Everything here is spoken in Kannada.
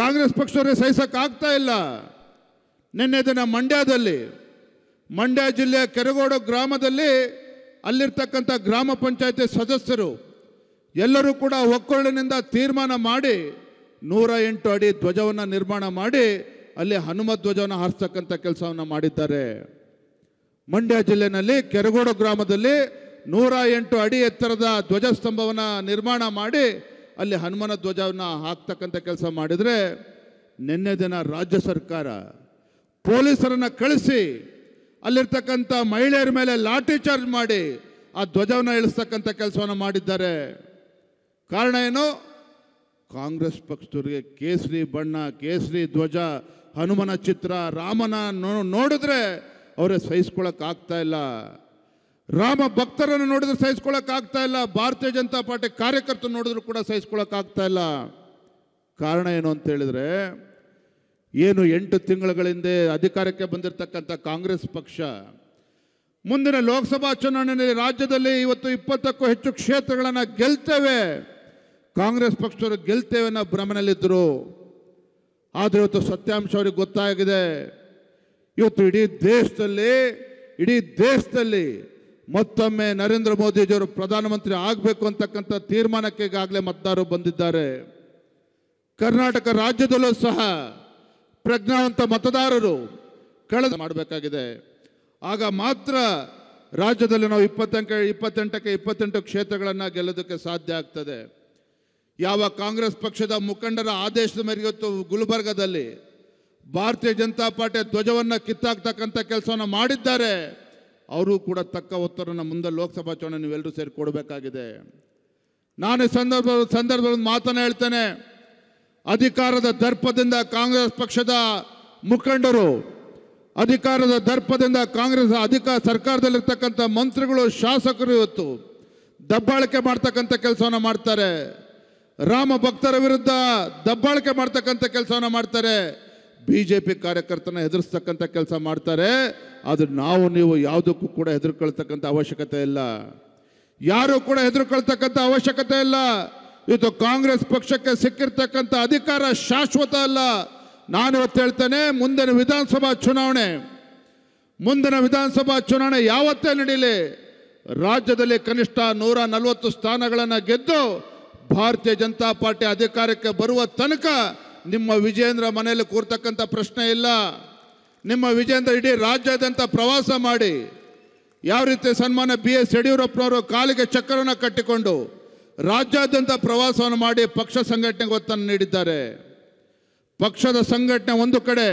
ಕಾಂಗ್ರೆಸ್ ಪಕ್ಷವರೇ ಸಹಿಸೋಕ್ಕಾಗ್ತಾ ಇಲ್ಲ ನಿನ್ನೆ ದಿನ ಮಂಡ್ಯದಲ್ಲಿ ಮಂಡ್ಯ ಜಿಲ್ಲೆಯ ಕೆರಗೋಡು ಗ್ರಾಮದಲ್ಲಿ ಅಲ್ಲಿರ್ತಕ್ಕಂಥ ಗ್ರಾಮ ಪಂಚಾಯತಿ ಸದಸ್ಯರು ಎಲ್ಲರೂ ಕೂಡ ಒಕ್ಕೊಳ್ಳಿನಿಂದ ತೀರ್ಮಾನ ಮಾಡಿ ನೂರ ಎಂಟು ಅಡಿ ಧ್ವಜವನ್ನು ನಿರ್ಮಾಣ ಮಾಡಿ ಅಲ್ಲಿ ಹನುಮ ಧ್ವಜವನ್ನು ಹಾರಿಸ್ತಕ್ಕಂಥ ಕೆಲಸವನ್ನು ಮಾಡಿದ್ದಾರೆ ಮಂಡ್ಯ ಜಿಲ್ಲೆಯಲ್ಲಿ ಕೆರಗೋಡು ಗ್ರಾಮದಲ್ಲಿ ನೂರ ಎಂಟು ಅಡಿ ಎತ್ತರದ ಧ್ವಜಸ್ತಂಭವನ್ನು ನಿರ್ಮಾಣ ಮಾಡಿ ಅಲ್ಲಿ ಹನುಮನ ಧ್ವಜವನ್ನು ಹಾಕ್ತಕ್ಕಂಥ ಕೆಲಸ ಮಾಡಿದರೆ ನಿನ್ನೆ ದಿನ ರಾಜ್ಯ ಸರ್ಕಾರ ಪೊಲೀಸರನ್ನು ಕಳಿಸಿ ಅಲ್ಲಿರ್ತಕ್ಕಂಥ ಮಹಿಳೆಯರ ಮೇಲೆ ಲಾಠಿ ಚಾರ್ಜ್ ಮಾಡಿ ಆ ಧ್ವಜವನ್ನು ಇಳಿಸ್ತಕ್ಕಂಥ ಕೆಲಸವನ್ನು ಮಾಡಿದ್ದಾರೆ ಕಾರಣ ಏನು ಕಾಂಗ್ರೆಸ್ ಪಕ್ಷದವ್ರಿಗೆ ಕೇಸರಿ ಬಣ್ಣ ಕೇಸರಿ ಧ್ವಜ ಹನುಮನ ಚಿತ್ರ ರಾಮನ ನೋಡಿದ್ರೆ ಅವರೇ ಸಹಿಸ್ಕೊಳಕ್ಕಾಗ್ತಾ ಇಲ್ಲ ರಾಮ ಭಕ್ತರನ್ನು ನೋಡಿದ್ರೆ ಸಹಿಸ್ಕೊಳ್ಳೋಕ್ಕಾಗ್ತಾ ಇಲ್ಲ ಭಾರತೀಯ ಜನತಾ ಪಾರ್ಟಿ ಕಾರ್ಯಕರ್ತರು ನೋಡಿದ್ರು ಕೂಡ ಸಹಿಸ್ಕೊಳ್ಳೋಕ್ಕಾಗ್ತಾ ಇಲ್ಲ ಕಾರಣ ಏನು ಅಂತ ಹೇಳಿದ್ರೆ ಏನು ಎಂಟು ಹಿಂದೆ ಅಧಿಕಾರಕ್ಕೆ ಬಂದಿರತಕ್ಕಂಥ ಕಾಂಗ್ರೆಸ್ ಪಕ್ಷ ಮುಂದಿನ ಲೋಕಸಭಾ ಚುನಾವಣೆಯಲ್ಲಿ ರಾಜ್ಯದಲ್ಲಿ ಇವತ್ತು ಇಪ್ಪತ್ತಕ್ಕೂ ಹೆಚ್ಚು ಕ್ಷೇತ್ರಗಳನ್ನು ಗೆಲ್ತೇವೆ ಕಾಂಗ್ರೆಸ್ ಪಕ್ಷದವರು ಗೆಲ್ತೇವೆ ಅನ್ನೋ ಭ್ರಮನಲ್ಲಿದ್ದರು ಆದರೆ ಇವತ್ತು ಸತ್ಯಾಂಶ ಅವ್ರಿಗೆ ಗೊತ್ತಾಗಿದೆ ಇವತ್ತು ಇಡೀ ದೇಶದಲ್ಲಿ ಇಡೀ ದೇಶದಲ್ಲಿ ಮತ್ತೊಮ್ಮೆ ನರೇಂದ್ರ ಮೋದಿಜಿಯವರು ಪ್ರಧಾನಮಂತ್ರಿ ಆಗಬೇಕು ಅಂತಕ್ಕಂಥ ತೀರ್ಮಾನಕ್ಕೆ ಈಗಾಗಲೇ ಮತದಾರರು ಬಂದಿದ್ದಾರೆ ಕರ್ನಾಟಕ ರಾಜ್ಯದಲ್ಲೂ ಸಹ ಪ್ರಜ್ಞಾವಂತ ಮತದಾರರು ಕಳೆದ ಮಾಡಬೇಕಾಗಿದೆ ಆಗ ಮಾತ್ರ ರಾಜ್ಯದಲ್ಲಿ ನಾವು ಇಪ್ಪತ್ತೆಂಟು ಇಪ್ಪತ್ತೆಂಟಕ್ಕೆ ಇಪ್ಪತ್ತೆಂಟು ಕ್ಷೇತ್ರಗಳನ್ನು ಗೆಲ್ಲೋದಕ್ಕೆ ಸಾಧ್ಯ ಆಗ್ತದೆ ಯಾವ ಕಾಂಗ್ರೆಸ್ ಪಕ್ಷದ ಮುಖಂಡರ ಆದೇಶದ ಮೇರೆಗೆ ಗುಲ್ಬರ್ಗದಲ್ಲಿ ಭಾರತೀಯ ಜನತಾ ಪಾರ್ಟಿಯ ಧ್ವಜವನ್ನು ಕಿತ್ತಾಕ್ತಕ್ಕಂಥ ಕೆಲಸವನ್ನು ಮಾಡಿದ್ದಾರೆ ಅವರು ಕೂಡ ತಕ್ಕ ಉತ್ತರನ ಮುಂದೆ ಲೋಕಸಭಾ ಚುನಾವಣೆ ನೀವೆಲ್ಲರೂ ಸೇರಿ ಕೊಡಬೇಕಾಗಿದೆ ನಾನು ಸಂದರ್ಭ ಸಂದರ್ಭದಲ್ಲಿ ಮಾತನ್ನ ಹೇಳ್ತೇನೆ ಅಧಿಕಾರದ ದರ್ಪದಿಂದ ಕಾಂಗ್ರೆಸ್ ಪಕ್ಷದ ಮುಖಂಡರು ಅಧಿಕಾರದ ದರ್ಪದಿಂದ ಕಾಂಗ್ರೆಸ್ ಅಧಿಕಾರ ಸರ್ಕಾರದಲ್ಲಿರ್ತಕ್ಕಂಥ ಮಂತ್ರಿಗಳು ಶಾಸಕರು ಇವತ್ತು ದಬ್ಬಾಳಿಕೆ ಮಾಡ್ತಕ್ಕಂಥ ಕೆಲಸವನ್ನು ಮಾಡ್ತಾರೆ ರಾಮ ಭಕ್ತರ ವಿರುದ್ಧ ದಬ್ಬಾಳಿಕೆ ಮಾಡ್ತಕ್ಕಂಥ ಕೆಲಸವನ್ನು ಮಾಡ್ತಾರೆ ಬಿ ಜೆ ಪಿ ಕಾರ್ಯಕರ್ತನ ಹೆದರಿಸ್ತಕ್ಕಂಥ ಕೆಲಸ ಮಾಡ್ತಾರೆ ಆದರೆ ನಾವು ನೀವು ಯಾವುದಕ್ಕೂ ಕೂಡ ಹೆದರ್ಕೊಳ್ತಕ್ಕಂಥ ಅವಶ್ಯಕತೆ ಇಲ್ಲ ಯಾರು ಕೂಡ ಹೆದರ್ಕೊಳ್ತಕ್ಕಂಥ ಅವಶ್ಯಕತೆ ಇಲ್ಲ ಇದು ಕಾಂಗ್ರೆಸ್ ಪಕ್ಷಕ್ಕೆ ಸಿಕ್ಕಿರ್ತಕ್ಕಂಥ ಅಧಿಕಾರ ಶಾಶ್ವತ ಅಲ್ಲ ನಾನು ಇವತ್ತು ಹೇಳ್ತೇನೆ ಮುಂದಿನ ವಿಧಾನಸಭಾ ಚುನಾವಣೆ ಮುಂದಿನ ವಿಧಾನಸಭಾ ಚುನಾವಣೆ ಯಾವತ್ತೇ ನಡೀಲಿ ರಾಜ್ಯದಲ್ಲಿ ಕನಿಷ್ಠ ನೂರ ನಲವತ್ತು ಸ್ಥಾನಗಳನ್ನು ಗೆದ್ದು ಭಾರತೀಯ ಜನತಾ ಪಾರ್ಟಿ ಅಧಿಕಾರಕ್ಕೆ ಬರುವ ತನಕ ನಿಮ್ಮ ವಿಜೇಂದ್ರ ಮನೆಯಲ್ಲಿ ಕೂರ್ತಕ್ಕಂಥ ಪ್ರಶ್ನೆ ಇಲ್ಲ ನಿಮ್ಮ ವಿಜೇಂದ್ರ ಇಡೀ ರಾಜ್ಯಾದ್ಯಂತ ಪ್ರವಾಸ ಮಾಡಿ ಯಾವ ರೀತಿ ಸನ್ಮಾನ ಬಿ ಎಸ್ ಯಡಿಯೂರಪ್ಪನವರು ಕಾಲಿಗೆ ಚಕ್ರವನ್ನು ಕಟ್ಟಿಕೊಂಡು ರಾಜ್ಯಾದ್ಯಂತ ಪ್ರವಾಸವನ್ನು ಮಾಡಿ ಪಕ್ಷ ಸಂಘಟನೆಗೆ ಒತ್ತನ್ನು ನೀಡಿದ್ದಾರೆ ಪಕ್ಷದ ಸಂಘಟನೆ ಒಂದು ಕಡೆ